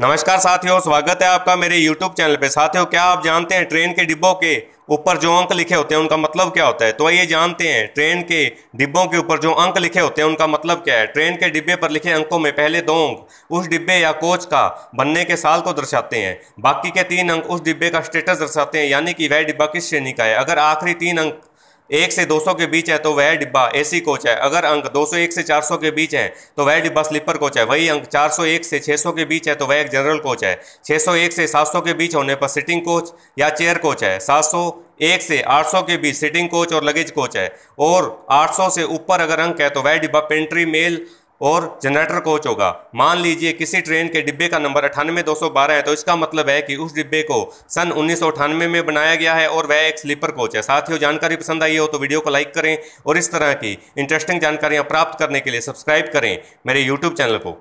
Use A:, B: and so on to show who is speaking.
A: नमस्कार साथियों स्वागत है आपका मेरे YouTube चैनल पे साथियों क्या आप जानते हैं ट्रेन के डिब्बों के ऊपर जो अंक लिखे होते हैं उनका मतलब क्या होता है तो आइए जानते हैं ट्रेन के डिब्बों के ऊपर जो अंक लिखे होते हैं उनका मतलब क्या है ट्रेन के डिब्बे पर लिखे अंकों में पहले दो अंक उस डिब्बे या कोच का बनने के साल को दर्शाते हैं बाकी के तीन अंक उस डिब्बे का स्टेटस दर्शाते हैं यानी कि वह डिब्बा किस श्रेणी का है अगर आखिरी तीन अंक एक से 200 के बीच है तो वह डिब्बा एसी कोच है अगर अंक 201 से 400 के बीच है तो वह डिब्बा स्लीपर कोच है वही अंक 401 से 600 के बीच है तो वह एक जनरल कोच है 601 से 700 के बीच होने पर सिटिंग कोच या चेयर कोच है 701 से 800 के बीच सिटिंग कोच और लगेज कोच है और 800 से ऊपर अगर अंक है तो वह डिब्बा पेंट्री मेल और जनरेटर कोच होगा मान लीजिए किसी ट्रेन के डिब्बे का नंबर अठानवे दो सौ बारह है तो इसका मतलब है कि उस डिब्बे को सन उन्नीस में बनाया गया है और वह एक स्लीपर कोच है साथियों जानकारी पसंद आई हो तो वीडियो को लाइक करें और इस तरह की इंटरेस्टिंग जानकारियाँ प्राप्त करने के लिए सब्सक्राइब करें मेरे यूट्यूब चैनल को